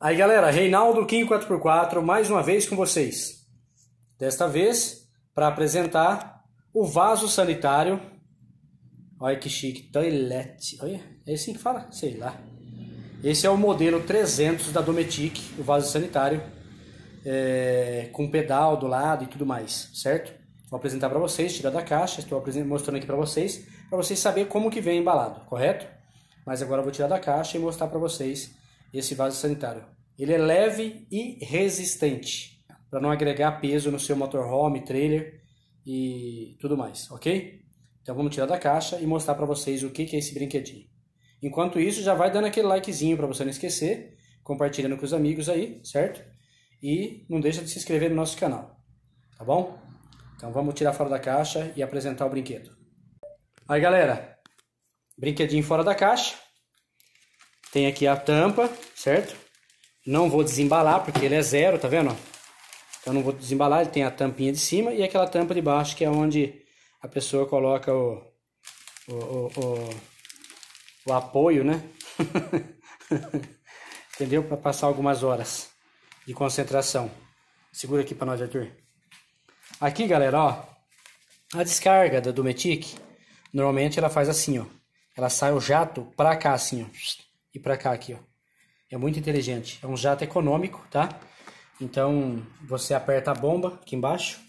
Aí galera, Reinaldo Kim 4x4, mais uma vez com vocês. Desta vez, para apresentar o vaso sanitário. Olha que chique, toilette. Olha, é assim que fala? Sei lá. Esse é o modelo 300 da Dometic, o vaso sanitário. É, com pedal do lado e tudo mais, certo? Vou apresentar para vocês, tirar da caixa, estou mostrando aqui para vocês, para vocês saberem como que vem embalado, correto? Mas agora eu vou tirar da caixa e mostrar para vocês esse vaso sanitário. Ele é leve e resistente, para não agregar peso no seu motorhome, trailer e tudo mais, ok? Então vamos tirar da caixa e mostrar para vocês o que, que é esse brinquedinho. Enquanto isso, já vai dando aquele likezinho para você não esquecer, compartilhando com os amigos aí, certo? E não deixa de se inscrever no nosso canal, tá bom? Então vamos tirar fora da caixa e apresentar o brinquedo. Aí galera, brinquedinho fora da caixa. Tem aqui a tampa, certo? Não vou desembalar porque ele é zero, tá vendo? Então não vou desembalar, ele tem a tampinha de cima e aquela tampa de baixo que é onde a pessoa coloca o, o, o, o, o apoio, né? Entendeu? Para passar algumas horas de concentração. Segura aqui para nós, Arthur. Aqui, galera, ó. A descarga da Dometic, normalmente ela faz assim, ó. Ela sai o jato para cá, assim, ó e para cá aqui, ó. É muito inteligente. É um jato econômico, tá? Então, você aperta a bomba aqui embaixo,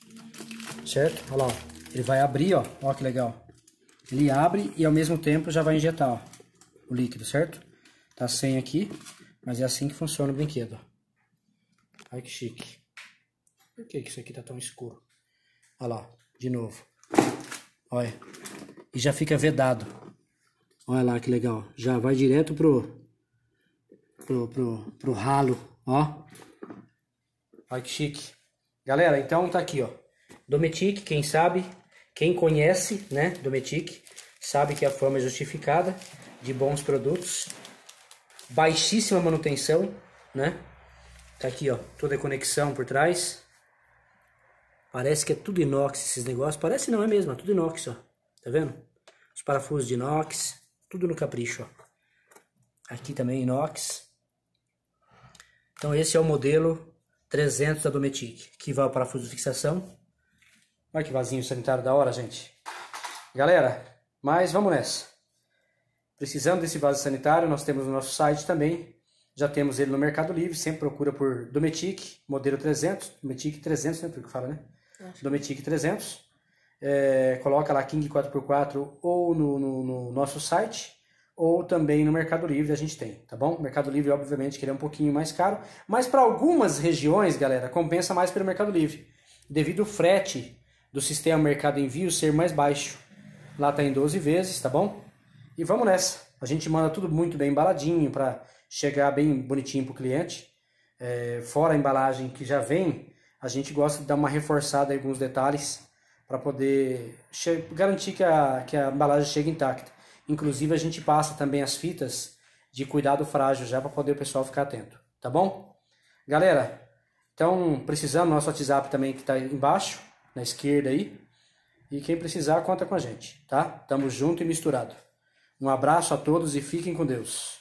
certo? Olha lá, ó. Ele vai abrir, ó. olha que legal. Ele abre e ao mesmo tempo já vai injetar, ó, o líquido, certo? Tá sem aqui, mas é assim que funciona o brinquedo, ó. Ai que chique. Por que, que isso aqui tá tão escuro? Olha lá, de novo. Olha. E já fica vedado. Olha lá que legal. Já vai direto pro, pro, pro, pro ralo, ó. Olha que chique. Galera, então tá aqui, ó. Dometic, quem sabe, quem conhece, né, Dometic, sabe que é a forma é justificada de bons produtos. Baixíssima manutenção, né? Tá aqui, ó, toda a conexão por trás. Parece que é tudo inox esses negócios. Parece não, é mesmo, é tudo inox, ó. Tá vendo? Os parafusos de inox. Tudo no capricho, ó. Aqui também inox. Então esse é o modelo 300 da Dometic. Aqui vai o parafuso de fixação. Olha que vasinho sanitário da hora, gente. Galera, mas vamos nessa. Precisando desse vaso sanitário, nós temos no nosso site também. Já temos ele no Mercado Livre, sempre procura por Dometic, modelo 300. Dometic 300, né? que fala, né? Dometic 300 é, coloca lá King 4x4 ou no, no, no, nosso site ou também no Mercado Livre a gente tem, tá bom? Mercado Livre, obviamente, que ele é um pouquinho mais caro, mas para algumas regiões, galera, compensa mais pelo Mercado Livre, devido ao frete do sistema Mercado Envio ser mais baixo. Lá tá em 12 vezes, tá bom? E vamos nessa. A gente manda tudo muito bem embaladinho para chegar bem bonitinho pro cliente. É, fora a embalagem que já vem, a gente gosta de dar uma reforçada em alguns detalhes para poder garantir que a, que a embalagem chegue intacta. Inclusive, a gente passa também as fitas de cuidado frágil já para poder o pessoal ficar atento, tá bom? Galera, então precisando, nosso WhatsApp também que está embaixo, na esquerda aí. E quem precisar, conta com a gente, tá? Tamo junto e misturado. Um abraço a todos e fiquem com Deus.